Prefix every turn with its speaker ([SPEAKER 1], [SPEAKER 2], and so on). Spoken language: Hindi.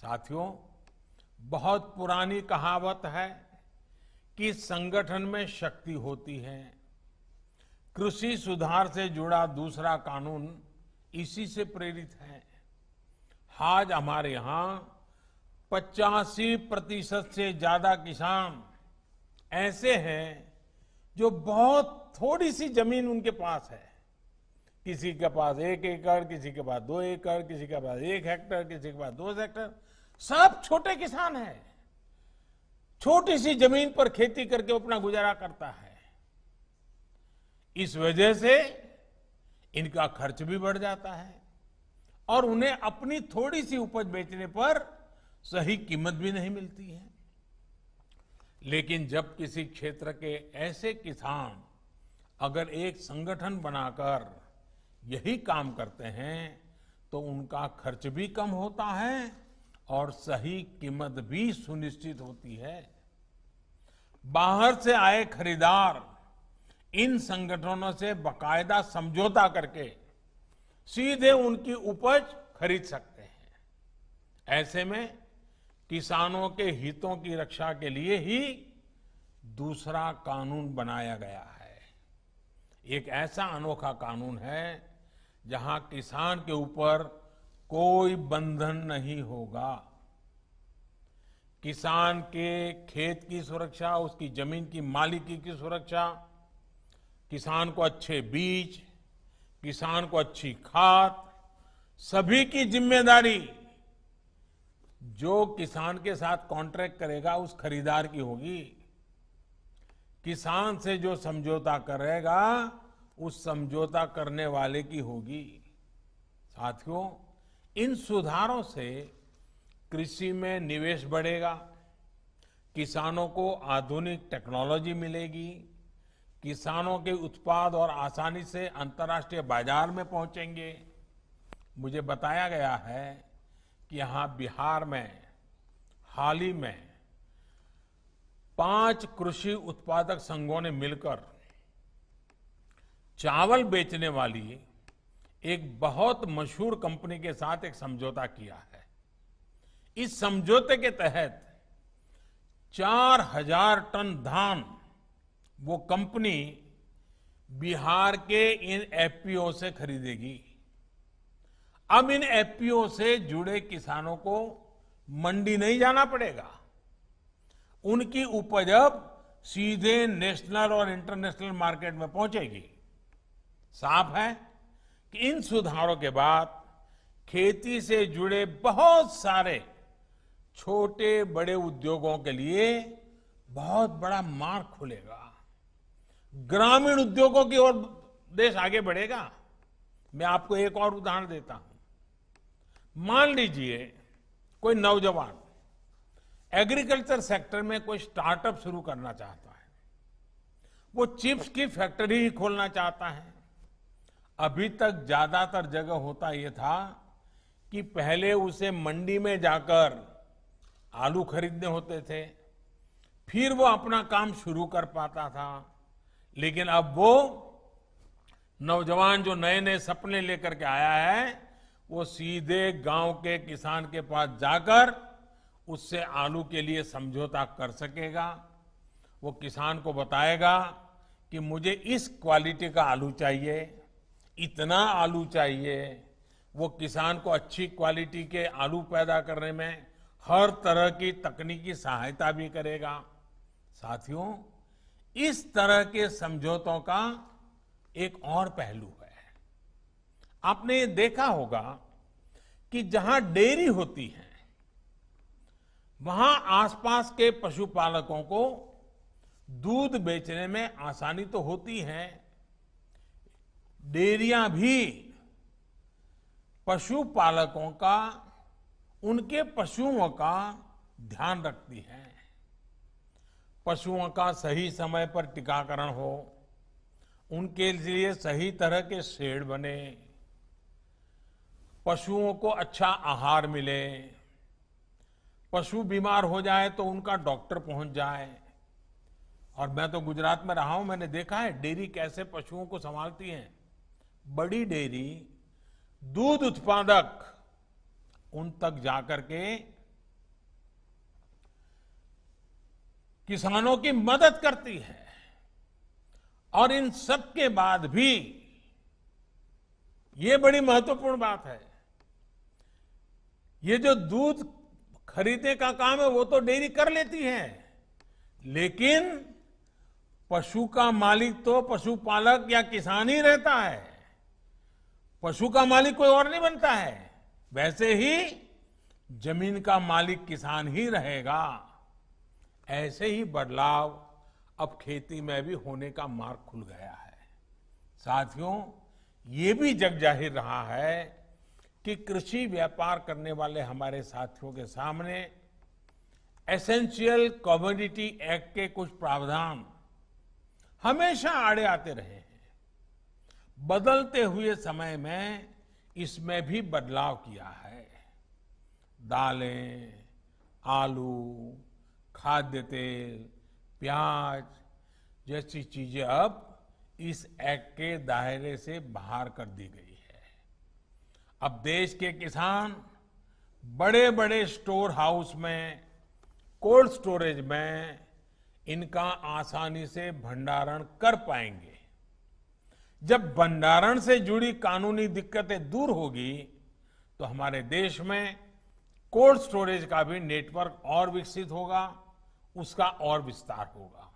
[SPEAKER 1] साथियों बहुत पुरानी कहावत है कि संगठन में शक्ति होती है कृषि सुधार से जुड़ा दूसरा कानून इसी से प्रेरित है आज हमारे यहां पचासी प्रतिशत से ज्यादा किसान ऐसे हैं जो बहुत थोड़ी सी जमीन उनके पास है किसी के पास एक एकड़ किसी के पास दो एकड़ किसी के पास एक हेक्टर किसी के पास दो हेक्टर सब छोटे किसान हैं छोटी सी जमीन पर खेती करके अपना गुजारा करता है इस वजह से इनका खर्च भी बढ़ जाता है और उन्हें अपनी थोड़ी सी उपज बेचने पर सही कीमत भी नहीं मिलती है लेकिन जब किसी क्षेत्र के ऐसे किसान अगर एक संगठन बनाकर यही काम करते हैं तो उनका खर्च भी कम होता है और सही कीमत भी सुनिश्चित होती है बाहर से आए खरीदार इन संगठनों से बकायदा समझौता करके सीधे उनकी उपज खरीद सकते हैं ऐसे में किसानों के हितों की रक्षा के लिए ही दूसरा कानून बनाया गया है एक ऐसा अनोखा कानून है जहां किसान के ऊपर कोई बंधन नहीं होगा किसान के खेत की सुरक्षा उसकी जमीन की मालिकी की सुरक्षा किसान को अच्छे बीज किसान को अच्छी खाद सभी की जिम्मेदारी जो किसान के साथ कॉन्ट्रैक्ट करेगा उस खरीदार की होगी किसान से जो समझौता करेगा उस समझौता करने वाले की होगी साथियों इन सुधारों से कृषि में निवेश बढ़ेगा किसानों को आधुनिक टेक्नोलॉजी मिलेगी किसानों के उत्पाद और आसानी से अंतर्राष्ट्रीय बाजार में पहुंचेंगे मुझे बताया गया है कि यहां बिहार में हाल ही में पांच कृषि उत्पादक संघों ने मिलकर चावल बेचने वाली एक बहुत मशहूर कंपनी के साथ एक समझौता किया है इस समझौते के तहत चार हजार टन धान वो कंपनी बिहार के इन एफपीओ से खरीदेगी अब इन एफपीओ से जुड़े किसानों को मंडी नहीं जाना पड़ेगा उनकी उपज अब सीधे नेशनल और इंटरनेशनल मार्केट में पहुंचेगी साफ है कि इन सुधारों के बाद खेती से जुड़े बहुत सारे छोटे बड़े उद्योगों के लिए बहुत बड़ा मार्ग खुलेगा ग्रामीण उद्योगों की ओर देश आगे बढ़ेगा मैं आपको एक और उदाहरण देता हूं मान लीजिए कोई नौजवान एग्रीकल्चर सेक्टर में कोई स्टार्टअप शुरू करना चाहता है वो चिप्स की फैक्ट्री ही खोलना चाहता है अभी तक ज्यादातर जगह होता यह था कि पहले उसे मंडी में जाकर आलू खरीदने होते थे फिर वो अपना काम शुरू कर पाता था लेकिन अब वो नौजवान जो नए नए सपने लेकर के आया है वो सीधे गांव के किसान के पास जाकर उससे आलू के लिए समझौता कर सकेगा वो किसान को बताएगा कि मुझे इस क्वालिटी का आलू चाहिए इतना आलू चाहिए वो किसान को अच्छी क्वालिटी के आलू पैदा करने में हर तरह की तकनीकी सहायता भी करेगा साथियों इस तरह के समझौतों का एक और पहलू है आपने देखा होगा कि जहां डेयरी होती है वहां आसपास के पशुपालकों को दूध बेचने में आसानी तो होती है डेरिया भी पशुपालकों का उनके पशुओं का ध्यान रखती है पशुओं का सही समय पर टीकाकरण हो उनके लिए सही तरह के शेड बने पशुओं को अच्छा आहार मिले पशु बीमार हो जाए तो उनका डॉक्टर पहुंच जाए और मैं तो गुजरात में रहा हूं मैंने देखा है डेयरी कैसे पशुओं को संभालती हैं बड़ी डेयरी दूध उत्पादक उन तक जाकर के किसानों की मदद करती है और इन सब के बाद भी ये बड़ी महत्वपूर्ण बात है ये जो दूध खरीदने का काम है वो तो डेयरी कर लेती है लेकिन पशु का मालिक तो पशुपालक या किसान ही रहता है पशु का मालिक कोई और नहीं बनता है वैसे ही जमीन का मालिक किसान ही रहेगा ऐसे ही बदलाव अब खेती में भी होने का मार्ग खुल गया है साथियों ये भी जग जाहिर रहा है कि कृषि व्यापार करने वाले हमारे साथियों के सामने एसेंशियल कम्युनिटी एक्ट के कुछ प्रावधान हमेशा आड़े आते रहे हैं बदलते हुए समय में इसमें भी बदलाव किया है दालें आलू खाद्य तेल प्याज जैसी चीजें अब इस एक्ट के दायरे से बाहर कर दी गई है अब देश के किसान बड़े बड़े स्टोर हाउस में कोल्ड स्टोरेज में इनका आसानी से भंडारण कर पाएंगे जब भंडारण से जुड़ी कानूनी दिक्कतें दूर होगी तो हमारे देश में कोल्ड स्टोरेज का भी नेटवर्क और विकसित होगा उसका और विस्तार होगा